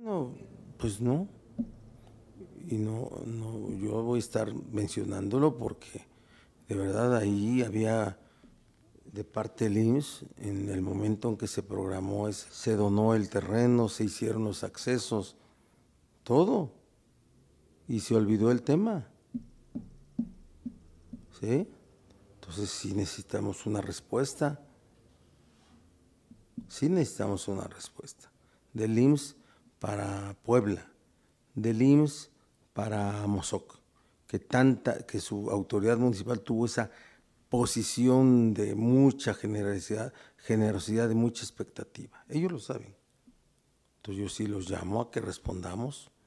No, pues no. Y no, no, yo voy a estar mencionándolo porque de verdad ahí había de parte del IMSS, en el momento en que se programó, se donó el terreno, se hicieron los accesos, todo. Y se olvidó el tema. ¿Sí? Entonces sí necesitamos una respuesta. Sí necesitamos una respuesta. Del IMSS para Puebla, del IMSS para Mosoc, que, tanta, que su autoridad municipal tuvo esa posición de mucha generosidad, generosidad de mucha expectativa. Ellos lo saben. Entonces yo sí los llamo a que respondamos